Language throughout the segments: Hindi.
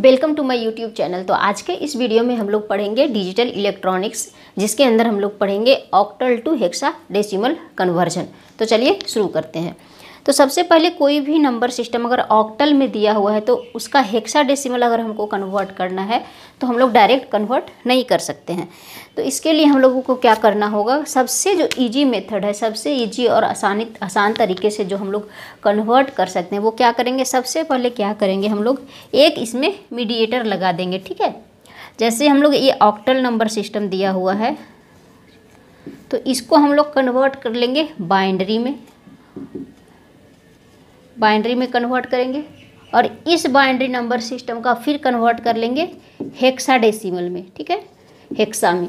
Welcome to my YouTube channel तो आज के इस वीडियो में हम लोग पढ़ेंगे डिजिटल इलेक्ट्रॉनिक्स जिसके अंदर हम लोग पढ़ेंगे octal to hexadecimal conversion तो चलिए शुरू करते हैं तो सबसे पहले कोई भी नंबर सिस्टम अगर ऑक्टल में दिया हुआ है तो उसका हेक्सा डेसिमल अगर हमको कन्वर्ट करना है तो हम लोग डायरेक्ट कन्वर्ट नहीं कर सकते हैं तो इसके लिए हम लोगों को क्या करना होगा सबसे जो ईजी मेथड है सबसे ईजी और आसानी आसान तरीके से जो हम लोग कन्वर्ट कर सकते हैं वो क्या करेंगे सबसे पहले क्या करेंगे हम लोग एक इसमें मीडिएटर लगा देंगे ठीक है जैसे हम लोग ये ऑक्टल नंबर सिस्टम दिया हुआ है तो इसको हम लोग कन्वर्ट कर लेंगे बाइंड्री में बाइंड्री में कन्वर्ट करेंगे और इस बाइंड्री नंबर सिस्टम का फिर कन्वर्ट कर लेंगे हेक्सा डेसीमल में ठीक है हेक्सा में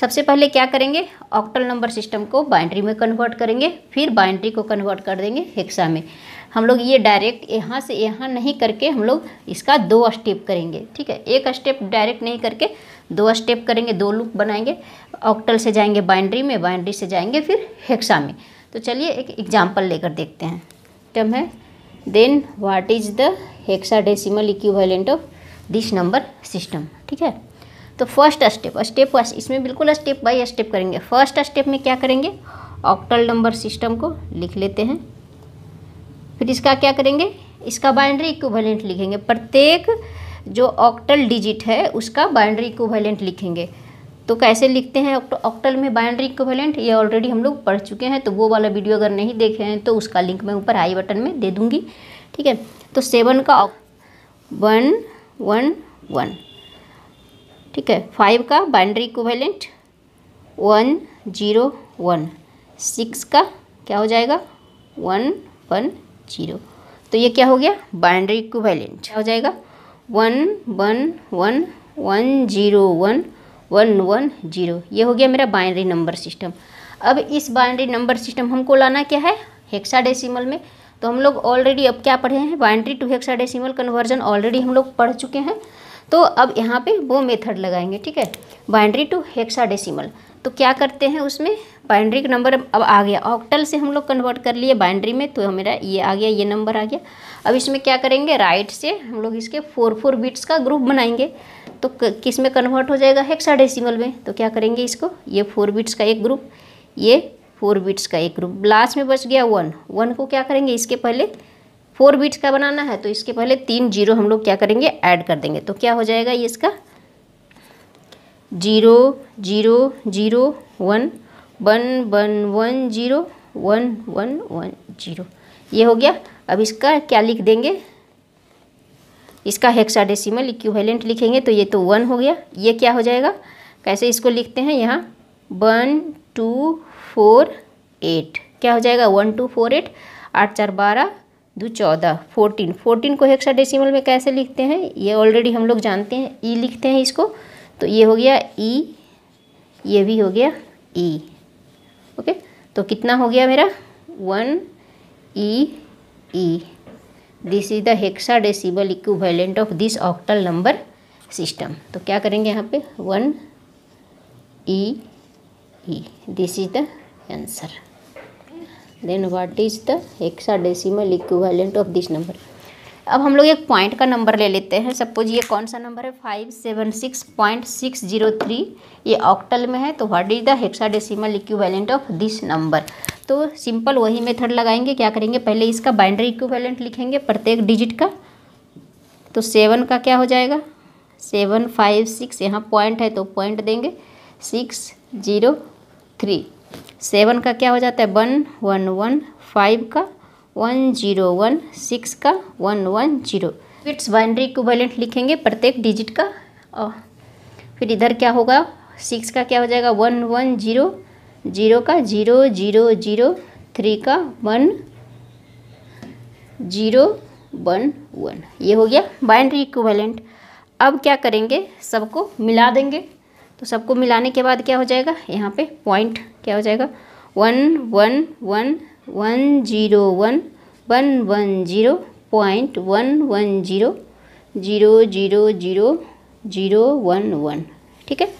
सबसे पहले क्या करेंगे ऑक्टल नंबर सिस्टम को बाइंड्री में कन्वर्ट करेंगे फिर बाइंड्री को कन्वर्ट कर देंगे हेक्सा में हम लोग ये डायरेक्ट यहाँ से यहाँ नहीं करके हम लोग इसका दो स्टेप करेंगे ठीक है एक स्टेप डायरेक्ट नहीं करके दो स्टेप करेंगे दो लूप बनाएंगे ऑक्टल से जाएंगे बाइंड्री में बाइंड्री से जाएंगे फिर हेक्सा में तो चलिए एक एग्जाम्पल लेकर देखते हैं सिस्टम है then what is the hexadecimal equivalent of this number system ठीक है तो फर्स्ट स्टेप स्टेप इसमें बिल्कुल स्टेप बाय स्टेप करेंगे फर्स्ट स्टेप में क्या करेंगे ऑक्टल नंबर सिस्टम को लिख लेते हैं फिर इसका क्या करेंगे इसका बाइंड्री इक्विवेलेंट लिखेंगे प्रत्येक जो ऑक्टल डिजिट है उसका बाइंड्री इक्विवेलेंट लिखेंगे तो कैसे लिखते हैं ऑक्टल में बाइनरी इक्वेलेंट ये ऑलरेडी हम लोग पढ़ चुके हैं तो वो वाला वीडियो अगर नहीं देखे हैं तो उसका लिंक मैं ऊपर आई बटन में दे दूँगी ठीक है तो सेवन का वन वन वन ठीक है फाइव का binary equivalent one zero one six का क्या हो जाएगा वन वन जीरो तो ये क्या हो गया बाइनरी इक्वेलेंट क्या हो जाएगा one one one one zero one one one zero ये हो गया मेरा बाइनरी नंबर सिस्टम अब इस बाइनरी नंबर सिस्टम हमको लाना क्या है हेक्साडेसिमल में तो हम लोग ऑलरेडी अब क्या पढ़े हैं binary to hexadecimal conversion already हम लोग पढ़ चुके हैं तो अब यहाँ पे वो मेथड लगाएंगे ठीक है बाइनरी टू हेक्साडेसिमल तो क्या करते हैं उसमें बाइनरी का नंबर अब आ गया ऑक्टल से हम लोग कन्वर्ट कर लिए बाइनरी में तो मेरा ये आ गया ये नंबर आ गया अब इसमें क्या करेंगे राइट से हम लोग इसके फोर फोर बिट्स का ग्रुप बनाएंगे तो किस में कन्वर्ट हो जाएगा हेक्साडेसिमल में तो क्या करेंगे इसको ये फोर बिट्स का एक ग्रुप ये फोर बिट्स का एक ग्रुप लास्ट में बच गया वन वन को क्या करेंगे इसके पहले फोर बिट्स का बनाना है तो इसके पहले तीन जीरो हम लोग क्या करेंगे ऐड कर देंगे तो क्या हो जाएगा ये इसका zero zero zero one one one one zero one one one zero ये हो गया अब इसका क्या लिख देंगे इसका हेक्साडेसिमल इक्विवेलेंट लिखेंगे तो ये तो वन हो गया ये क्या हो जाएगा कैसे इसको लिखते हैं यहाँ वन टू फोर एट क्या हो जाएगा वन टू फोर एट आठ चार बारह दो चौदह फोर्टीन फोर्टीन को हेक्साडेसिमल में कैसे लिखते हैं ये ऑलरेडी हम लोग जानते हैं ई e लिखते हैं इसको तो ये हो गया ई e, ये भी हो गया ई e। ओके तो कितना हो गया मेरा one E E this is the hexadecimal equivalent of this octal number system तो क्या करेंगे यहाँ पे one E E this is the answer then what is the hexadecimal equivalent of this number अब हम लोग एक पॉइंट का नंबर ले लेते हैं सपोज ये कौन सा नंबर है five seven six point six zero three ये ऑक्टल में है तो what is the hexadecimal equivalent of this number तो सिंपल वही मेथड लगाएंगे क्या करेंगे पहले इसका बाइंड्री इक्विवेलेंट लिखेंगे प्रत्येक डिजिट का तो सेवन का क्या हो जाएगा सेवन फाइव सिक्स यहाँ पॉइंट है तो पॉइंट देंगे सिक्स जीरो थ्री सेवन का क्या हो जाता है वन वन वन फाइव का वन जीरो वन सिक्स का one one zero fits binary equivalent लिखेंगे प्रत्येक डिजिट का और फिर इधर क्या होगा सिक्स का क्या हो जाएगा वन वन जीरो जीरो का जीरो जीरो जीरो थ्री का वन जीरो वन वन ये हो गया बाइनरी इक्विवेलेंट अब क्या करेंगे सबको मिला देंगे तो सबको मिलाने के बाद क्या हो जाएगा यहाँ पे पॉइंट क्या हो जाएगा one one one one zero one one one zero point one one zero zero zero zero zero one one ठीक है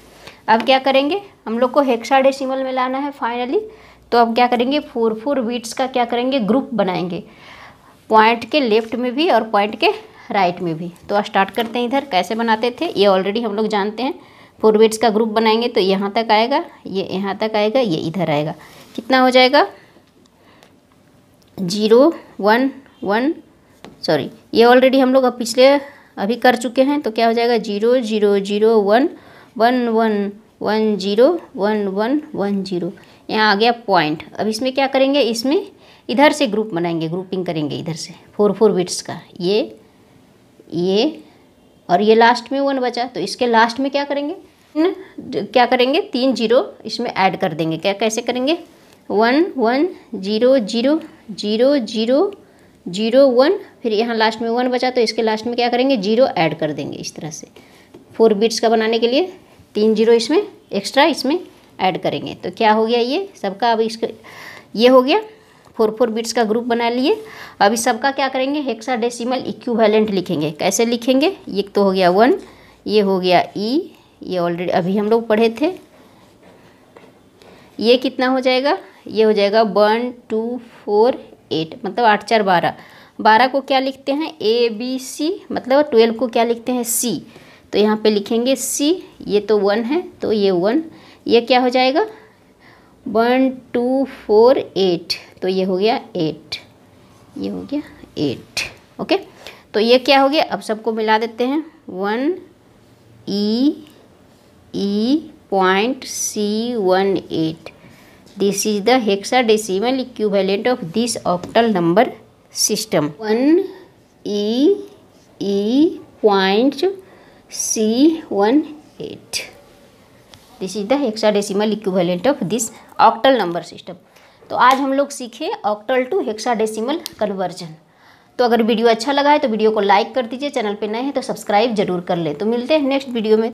अब क्या करेंगे हम लोग को हेक्साडेसिमल में लाना है फाइनली तो अब क्या करेंगे फोर फोर बीट्स का क्या करेंगे ग्रुप बनाएंगे पॉइंट के लेफ्ट में भी और पॉइंट के राइट में भी तो स्टार्ट करते हैं इधर कैसे बनाते थे ये ऑलरेडी हम लोग जानते हैं फोर बीट्स का ग्रुप बनाएंगे तो यहाँ तक आएगा ये यहाँ तक आएगा ये इधर आएगा कितना हो जाएगा जीरो वन वन सॉरी ये ऑलरेडी हम लोग अब पिछले अभी कर चुके हैं तो क्या हो जाएगा zero zero zero one one one one zero one one one zero यहाँ आ गया पॉइंट अब इसमें क्या करेंगे इसमें इधर से ग्रुप बनाएंगे ग्रुपिंग करेंगे इधर से फोर फोर बिट्स का ये ये और ये लास्ट में वन बचा तो इसके लास्ट में क्या करेंगे न, क्या करेंगे तीन जीरो इसमें ऐड कर देंगे क्या कैसे करेंगे one one zero zero zero zero zero one फिर यहाँ लास्ट में वन बचा तो इसके लास्ट में क्या करेंगे जीरो ऐड कर देंगे इस तरह से फोर बिट्स का बनाने के लिए तीन जीरो इसमें एक्स्ट्रा इसमें ऐड करेंगे तो क्या हो गया ये सबका अब इसका ये हो गया फोर फोर बिट्स का ग्रुप बना लिए अभी सबका क्या करेंगे हेक्सा डेसीमल इक्विवेलेंट लिखेंगे कैसे लिखेंगे एक तो हो गया वन ये हो गया ई e, ये ऑलरेडी अभी हम लोग पढ़े थे ये कितना हो जाएगा ये हो जाएगा वन टू फोर एट मतलब आठ चार बारह बारह को क्या लिखते हैं ए बी सी मतलब ट्वेल्व को क्या लिखते हैं सी तो यहाँ पे लिखेंगे सी ये तो वन है तो ये वन ये क्या हो जाएगा वन टू फोर एट तो ये हो गया एट ये हो गया एट ओके तो ये क्या हो गया अब सबको मिला देते हैं one E E point C one eight this is the hexadecimal of this octal number system one E E point C one eight this is the hexadecimal equivalent of this octal number system तो आज हम लोग सीखे ऑक्टल टू हेक्साडेसिमल कन्वर्जन तो अगर वीडियो अच्छा लगा है तो वीडियो को लाइक कर दीजिए चैनल पे नए हैं तो सब्सक्राइब जरूर कर लें तो मिलते हैं नेक्स्ट वीडियो में